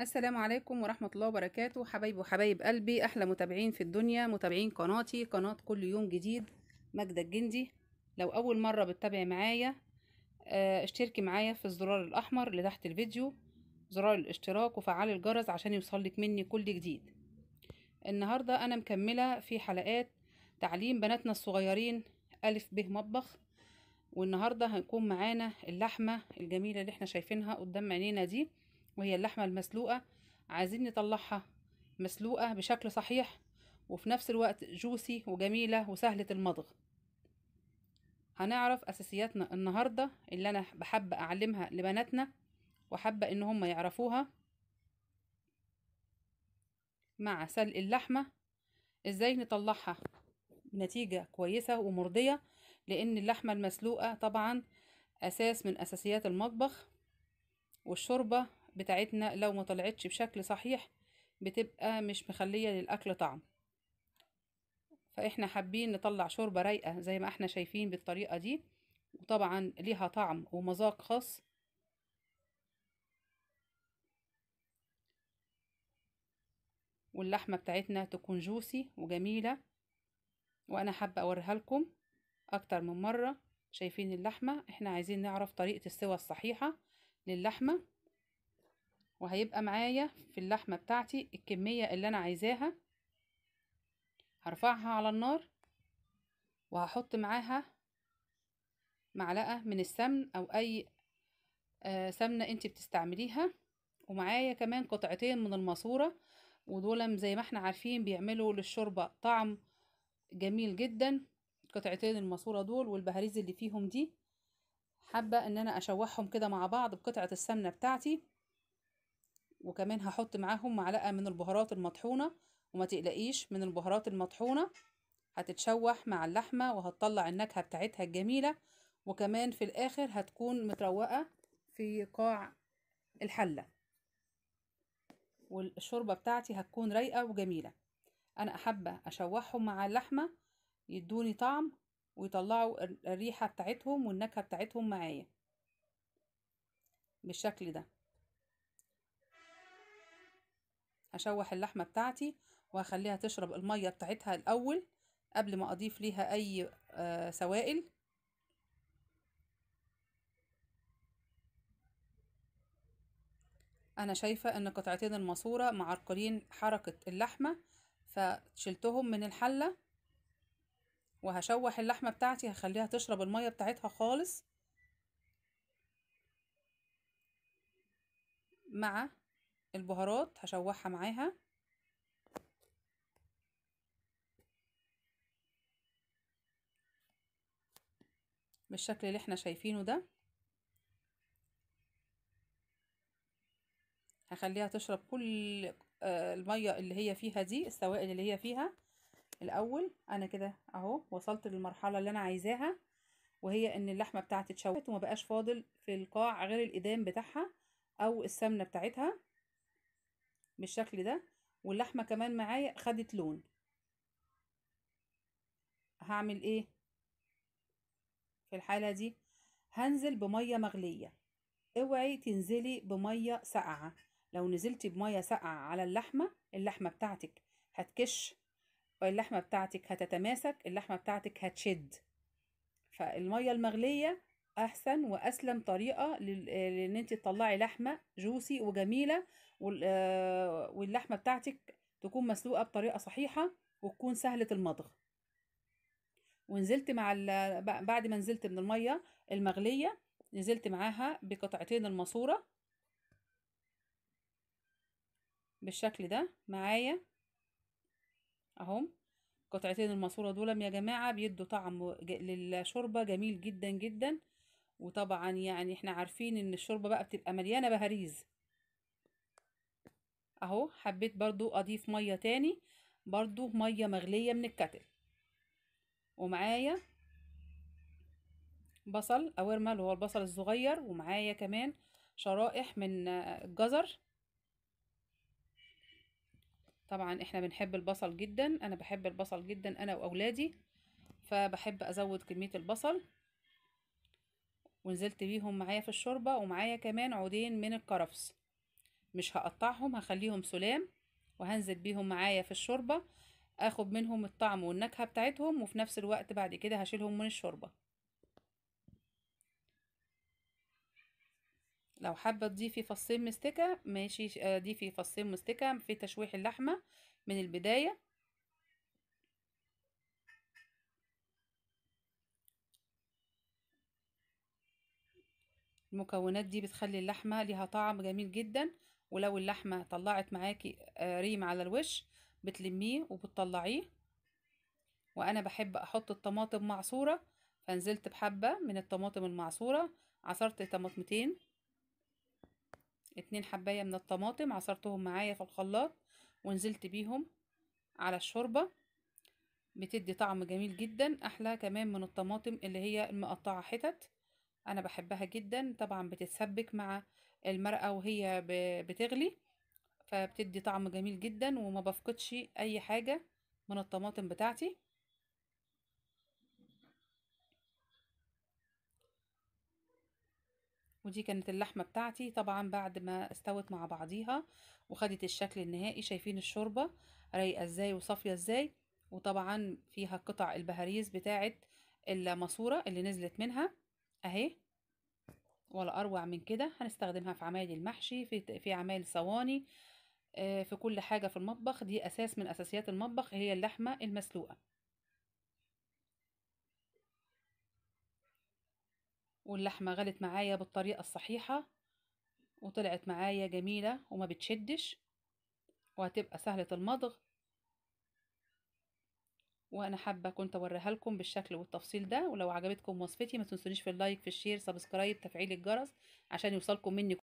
السلام عليكم ورحمة الله وبركاته حبايب وحبايب قلبي أحلى متابعين في الدنيا متابعين قناتي قناة كل يوم جديد ماجدة الجندي لو أول مرة بتتابعي معايا آه، اشتركي معايا في الزرار الأحمر اللي تحت الفيديو زرار الاشتراك وفعل الجرس عشان يوصلك مني كل جديد النهاردة أنا مكملة في حلقات تعليم بناتنا الصغيرين ألف ب مطبخ والنهاردة هيكون معانا اللحمة الجميلة اللي احنا شايفينها قدام عينينا دي وهي اللحمة المسلوقة عايزين نطلعها مسلوقة بشكل صحيح وفي نفس الوقت جوسي وجميلة وسهلة المضغ هنعرف أساسياتنا النهاردة اللي أنا بحب أعلمها لبناتنا وحابة إن هم يعرفوها مع سلق اللحمة إزاي نطلعها نتيجة كويسة ومرضية لأن اللحمة المسلوقة طبعا أساس من أساسيات المطبخ والشوربة بتاعتنا لو ما طلعتش بشكل صحيح بتبقى مش مخلية للأكل طعم فإحنا حابين نطلع شوربة رايقة زي ما إحنا شايفين بالطريقة دي وطبعا ليها طعم ومذاق خاص واللحمة بتاعتنا تكون جوسي وجميلة وأنا حابة أوريها لكم أكتر من مرة شايفين اللحمة إحنا عايزين نعرف طريقة السوى الصحيحة للحمة وهيبقى معايا في اللحمة بتاعتي الكمية اللي أنا عايزاها هرفعها على النار وهحط معاها معلقة من السمن أو أي آه سمنة انت بتستعمليها ومعايا كمان قطعتين من الماسورة ودول زي ما احنا عارفين بيعملوا للشوربة طعم جميل جدا قطعتين الماسورة دول والبهاريز اللي فيهم دي حابة ان انا اشوحهم كده مع بعض بقطعة السمنة بتاعتي وكمان هحط معاهم معلقة من البهارات المطحونة وما تقلقيش من البهارات المطحونة هتتشوح مع اللحمة وهتطلع النكهة بتاعتها الجميلة وكمان في الآخر هتكون متروقة في قاع الحلة والشوربة بتاعتي هتكون رايقة وجميلة أنا أحب أشوحهم مع اللحمة يدوني طعم ويطلعوا الريحة بتاعتهم والنكهة بتاعتهم معايا بالشكل ده هشوح اللحمة بتاعتي وهخليها تشرب المية بتاعتها الأول قبل ما أضيف ليها أي آه، سوائل أنا شايفة إن قطعتين الماسورة معرقلين حركة اللحمة فشلتهم من الحلة وهشوح اللحمة بتاعتي هخليها تشرب المية بتاعتها خالص مع البهارات هشوحها معاها بالشكل اللي احنا شايفينه ده هخليها تشرب كل آه، المية اللي هي فيها دي السوائل اللي هي فيها الاول انا كده اهو وصلت للمرحلة اللي انا عايزاها وهي ان اللحمة بتاعتي اتشوحت وما بقاش فاضل في القاع غير الإيدام بتاعها او السمنة بتاعتها بالشكل ده واللحمة كمان معايا خدت لون هعمل ايه في الحالة دي هنزل بمية مغلية اوعي تنزلي بمية ساقعة لو نزلتي بمية ساقعة على اللحمة اللحمة بتاعتك هتكش اللحمة بتاعتك هتتماسك اللحمة بتاعتك هتشد فالمية المغلية احسن واسلم طريقه لان انت تطلعي لحمه جوسي وجميله آه، واللحمه بتاعتك تكون مسلوقه بطريقه صحيحه وتكون سهله المضغ ونزلت مع بعد ما نزلت من الميه المغليه نزلت معاها بقطعتين الماسوره بالشكل ده معايا اهم قطعتين الماسوره دول يا جماعه بيدوا طعم للشوربه جميل جدا جدا وطبعا يعني احنا عارفين ان الشوربة بقى بتبقى مليانة بهاريز اهو حبيت برضو اضيف مية تاني برضو مية مغلية من الكتل ومعايا بصل او اللي هو البصل الصغير ومعايا كمان شرائح من الجزر طبعا احنا بنحب البصل جدا انا بحب البصل جدا انا واولادي فبحب ازود كمية البصل ونزلت بيهم معايا في الشوربة ومعايا كمان عودين من الكرفس مش هقطعهم هخليهم سلام وهنزل بيهم معايا في الشوربة اخد منهم الطعم والنكهة بتاعتهم وفي نفس الوقت بعد كده هشيلهم من الشوربة لو حابة تضيفي فصين مستكة ماشي آه، ضيفي فصين مستكة في تشويح اللحمة من البداية المكونات دي بتخلي اللحمة ليها طعم جميل جدا ولو اللحمة طلعت معاكي آه، ريم على الوش بتلميه وبتطلعيه وانا بحب احط الطماطم معصورة فنزلت بحبة من الطماطم المعصورة عصرت طماطمتين اتنين حباية من الطماطم عصرتهم معايا في الخلاط ونزلت بيهم على الشوربة بتدي طعم جميل جدا احلى كمان من الطماطم اللي هي المقطعة حتت أنا بحبها جدا طبعا بتتسبك مع المرقة وهي بتغلي فبتدي طعم جميل جدا وما بفقدش أي حاجة من الطماطم بتاعتي ودي كانت اللحمة بتاعتي طبعا بعد ما استوت مع بعضيها وخدت الشكل النهائي شايفين الشوربة رايقة ازاي وصافية ازاي وطبعا فيها قطع البهاريز بتاعت الماسورة اللي نزلت منها اهي ولا اروع من كده هنستخدمها في عمايل المحشي في في عمايل صواني آه، في كل حاجة في المطبخ دي اساس من اساسيات المطبخ هي اللحمة المسلوقة واللحمة غلت معايا بالطريقة الصحيحة وطلعت معايا جميلة وما بتشدش وهتبقى سهلة المضغ وانا حابه كنت اوريها لكم بالشكل والتفصيل ده ولو عجبتكم وصفتي ما تنسونيش في اللايك في الشير سبسكرايب تفعيل الجرس عشان يوصلكم مني